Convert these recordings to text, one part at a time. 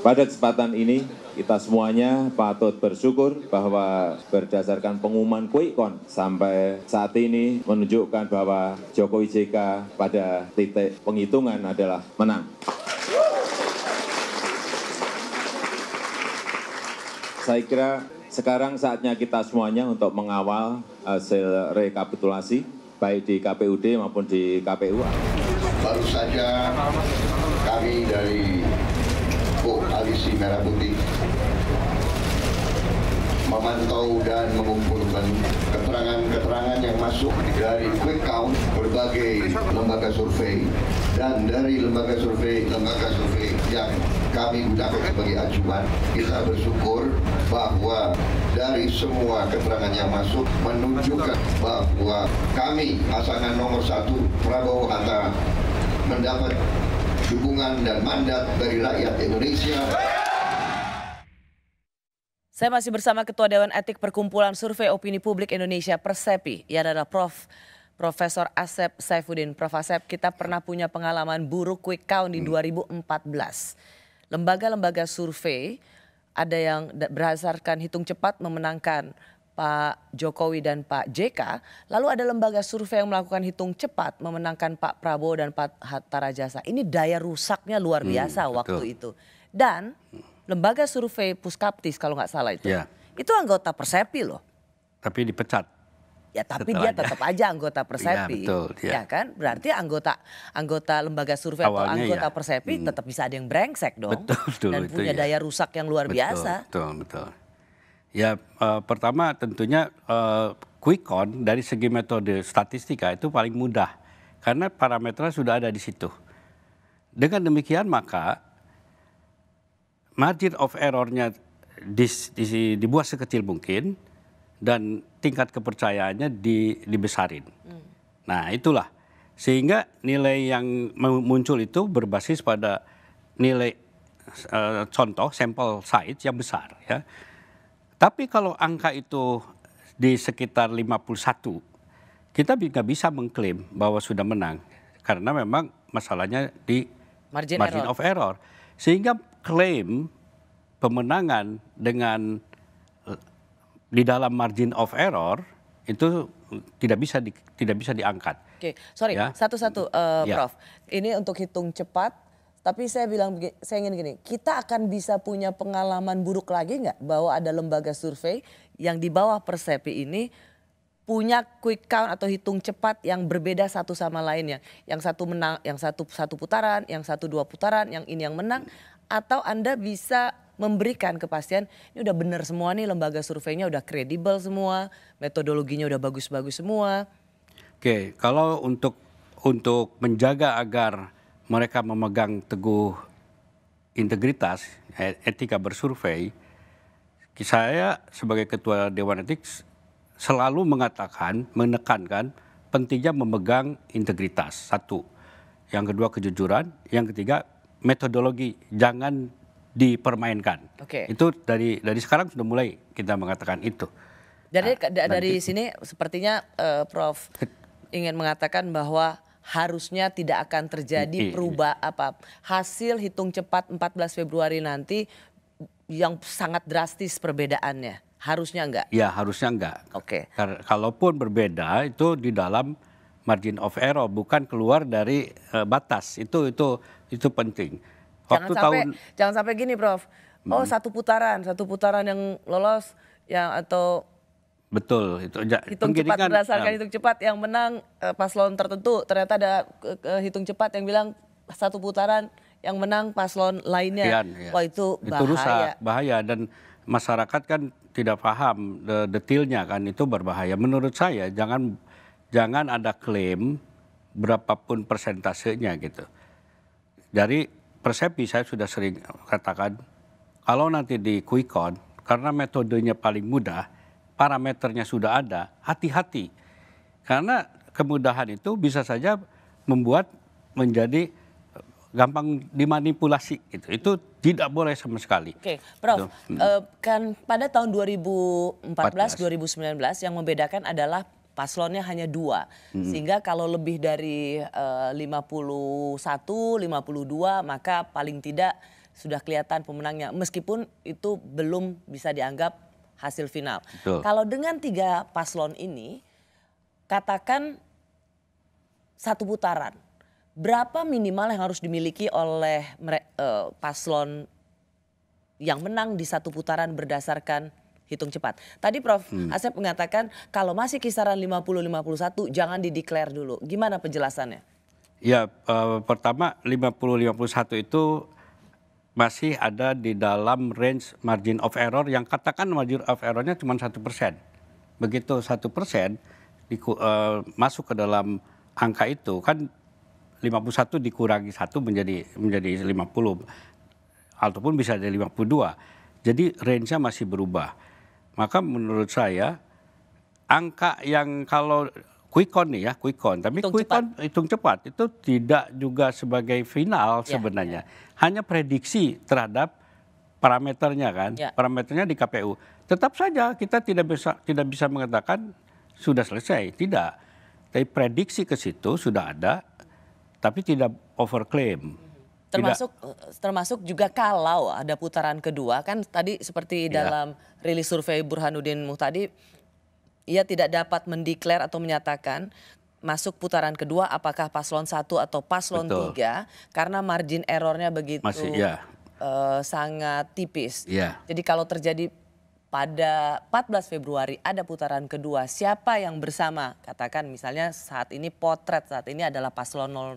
Pada kesempatan ini, kita semuanya patut bersyukur bahwa berdasarkan pengumuman Kuikon sampai saat ini menunjukkan bahwa Jokowi JK pada titik penghitungan adalah menang. Saya kira sekarang saatnya kita semuanya untuk mengawal hasil rekapitulasi baik di KPUD maupun di KPU. Baru saja kami dari koalisi merah putih memantau dan mengumpulkan keterangan-keterangan yang masuk dari quick count berbagai lembaga survei dan dari lembaga survei lembaga survei yang kami gunakan sebagai acuan kita bersyukur bahwa dari semua keterangan yang masuk menunjukkan bahwa kami pasangan nomor satu Prabowo Hatta mendapat dukungan dan mandat dari rakyat Indonesia. Saya masih bersama Ketua Dewan Etik Perkumpulan Survei Opini Publik Indonesia Persepi, yang adalah Prof. Profesor Asep Saifuddin. Prof. Asep, kita pernah punya pengalaman buruk quick count di 2014. Hmm. Lembaga-lembaga survei ada yang berdasarkan hitung cepat memenangkan Pak Jokowi dan Pak JK, lalu ada lembaga survei yang melakukan hitung cepat memenangkan Pak Prabowo dan Pak Hatta Rajasa. Ini daya rusaknya luar hmm, biasa hmm, waktu itu. Dan lembaga survei Puskaptis kalau nggak salah itu, ya. itu anggota Persepi loh. Tapi dipecat. Ya tapi Setelah dia tetap aja anggota ya, Persepi. Ya, betul, ya. ya kan? Berarti anggota anggota lembaga survei Awalnya atau anggota ya. Persepi hmm. tetap bisa ada yang brengsek dong. Betul, betul, dan punya ya. daya rusak yang luar betul, biasa. Betul, betul ya eh, pertama tentunya eh, quick count dari segi metode statistika itu paling mudah karena parameter sudah ada di situ. Dengan demikian maka margin of errornya di, di, dibuat sekecil mungkin dan tingkat kepercayaannya di, dibesarin. Hmm. Nah itulah sehingga nilai yang muncul itu berbasis pada nilai uh, contoh sampel size yang besar ya. Tapi kalau angka itu di sekitar 51, kita nggak bisa mengklaim bahwa sudah menang karena memang masalahnya di margin, margin error. of error. Sehingga klaim pemenangan dengan eh, di dalam margin of error itu tidak bisa di, tidak bisa diangkat. Oke, sorry, ya. satu-satu ya? uh, ya. Prof. Ini untuk hitung cepat tapi saya bilang, saya ingin gini, kita akan bisa punya pengalaman buruk lagi nggak bahwa ada lembaga survei yang di bawah persepi ini punya quick count atau hitung cepat yang berbeda satu sama lainnya. Yang satu menang, yang satu satu putaran, yang satu dua putaran, yang ini yang menang. Atau Anda bisa memberikan kepastian ini udah benar semua nih lembaga surveinya udah kredibel semua, metodologinya udah bagus-bagus semua. Oke, kalau untuk untuk menjaga agar mereka memegang teguh integritas, e, etika bersurvei, saya sebagai ketua Dewan Etik selalu mengatakan, menekankan pentingnya memegang integritas. Satu. Yang kedua kejujuran, yang ketiga metodologi jangan dipermainkan. Oke. Okay. Itu dari dari sekarang sudah mulai kita mengatakan itu. Jadi nah, dari nanti, sini sepertinya uh, Prof ingin mengatakan bahwa harusnya tidak akan terjadi iya. perubah apa hasil hitung cepat 14 Februari nanti yang sangat drastis perbedaannya. Harusnya enggak? Ya, harusnya enggak. Oke. Okay. Kalaupun berbeda itu di dalam margin of error bukan keluar dari uh, batas. Itu itu itu penting. Waktu jangan sampai tahun... jangan sampai gini, Prof. Oh, hmm. satu putaran, satu putaran yang lolos yang atau Betul, itu hitung cepat kan- berdasarkan ya. hitung cepat yang menang eh, paslon tertentu. Ternyata ada eh, hitung cepat yang bilang satu putaran yang menang paslon lainnya. Ya, ya. Wah itu bahaya. Itu rusak, bahaya dan masyarakat kan tidak paham detailnya kan itu berbahaya. Menurut saya jangan jangan ada klaim berapapun persentasenya gitu. Dari persepsi saya sudah sering katakan kalau nanti di quick karena metodenya paling mudah parameternya sudah ada, hati-hati. Karena kemudahan itu bisa saja membuat menjadi eh, gampang dimanipulasi gitu. Itu tidak boleh sama sekali. Oke, Prof. Gitu. hmm. Eh, kan pada tahun 2014 2019 yang membedakan adalah paslonnya hanya dua. Hmm. Sehingga kalau lebih dari uh, 51, 52 maka paling tidak sudah kelihatan pemenangnya. Meskipun itu belum bisa dianggap hasil final. Betul. Kalau dengan tiga paslon ini, katakan satu putaran, berapa minimal yang harus dimiliki oleh uh, paslon yang menang di satu putaran berdasarkan hitung cepat. Tadi Prof hmm. Asep mengatakan kalau masih kisaran 50-51 jangan dideklar dulu. Gimana penjelasannya? Ya, uh, pertama 50-51 itu masih ada di dalam range margin of error yang katakan margin of errornya cuma satu persen. Begitu satu persen eh, masuk ke dalam angka itu kan 51 dikurangi satu menjadi menjadi 50 ataupun bisa jadi 52. Jadi range-nya masih berubah. Maka menurut saya angka yang kalau quick count nih ya, quick count. Tapi hitung quick cepat. count hitung cepat itu tidak juga sebagai final ya, sebenarnya. Ya. Hanya prediksi terhadap parameternya kan. Ya. Parameternya di KPU. Tetap saja kita tidak bisa tidak bisa mengatakan sudah selesai, tidak. Tapi prediksi ke situ sudah ada tapi tidak overclaim. Termasuk tidak. termasuk juga kalau ada putaran kedua kan tadi seperti ya. dalam rilis survei Burhanuddin Muhtadi ia tidak dapat mendeklar atau menyatakan masuk putaran kedua apakah paslon satu atau paslon Betul. tiga karena margin errornya begitu Masih, ya. uh, sangat tipis. Ya. Jadi kalau terjadi pada 14 Februari ada putaran kedua siapa yang bersama katakan misalnya saat ini potret saat ini adalah paslon 02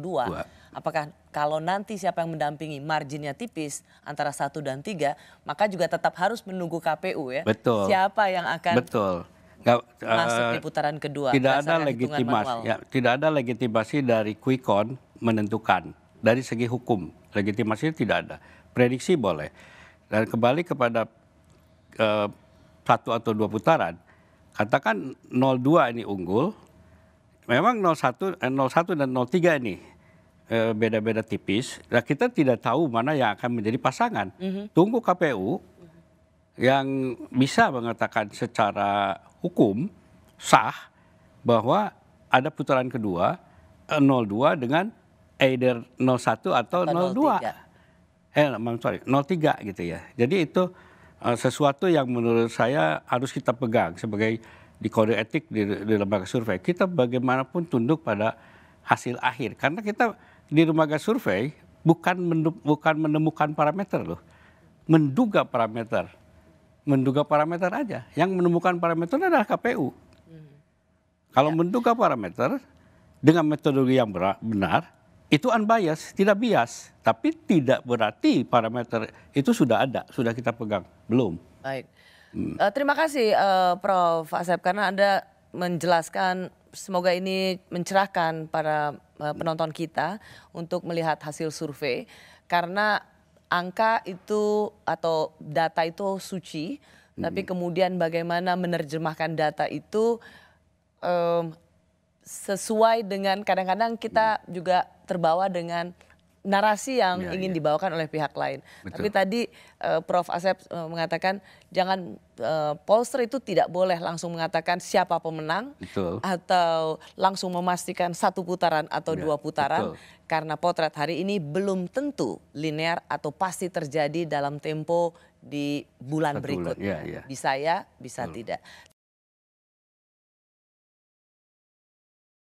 Dua. apakah kalau nanti siapa yang mendampingi marginnya tipis antara satu dan tiga maka juga tetap harus menunggu KPU ya Betul. siapa yang akan Betul masuk eh, di putaran kedua. Tidak ada legitimasi, ya, tidak ada legitimasi dari quick menentukan dari segi hukum legitimasi tidak ada. Prediksi boleh dan kembali kepada uh, satu atau dua putaran. Katakan 02 ini unggul, memang 01, eh, 01 dan 03 ini eh, beda-beda tipis. Nah kita tidak tahu mana yang akan menjadi pasangan. Mm -hmm. Tunggu KPU yang bisa mengatakan secara hukum sah bahwa ada putaran kedua 02 eh, dengan either 01 atau, 02. eh maaf sorry, 03 gitu ya. Jadi itu uh, sesuatu yang menurut saya harus kita pegang sebagai di kode etik di, di lembaga survei. Kita bagaimanapun tunduk pada hasil akhir karena kita di lembaga survei bukan bukan menemukan parameter loh. Menduga parameter menduga parameter aja. Yang menemukan parameter adalah KPU. Hmm. Kalau ya. menduga parameter dengan metodologi yang benar, itu unbiased, tidak bias, tapi tidak berarti parameter itu sudah ada, sudah kita pegang, belum. Baik. Hmm. Uh, terima kasih uh, Prof. Asep karena Anda menjelaskan semoga ini mencerahkan para uh, penonton kita untuk melihat hasil survei karena angka itu atau data itu suci, hmm. tapi kemudian bagaimana menerjemahkan data itu um, sesuai dengan kadang-kadang kita hmm. juga terbawa dengan narasi yang ya, ingin ya. dibawakan oleh pihak lain. Betul. Tapi tadi uh, Prof Asep uh, mengatakan jangan Eh, pollster itu tidak boleh langsung mengatakan siapa pemenang betul. atau langsung memastikan satu putaran atau ya, dua putaran betul. karena potret hari ini belum tentu linear atau pasti terjadi dalam tempo di bulan Satu berikutnya. Bulan, ya, ya. Bisa ya, bisa hmm. tidak.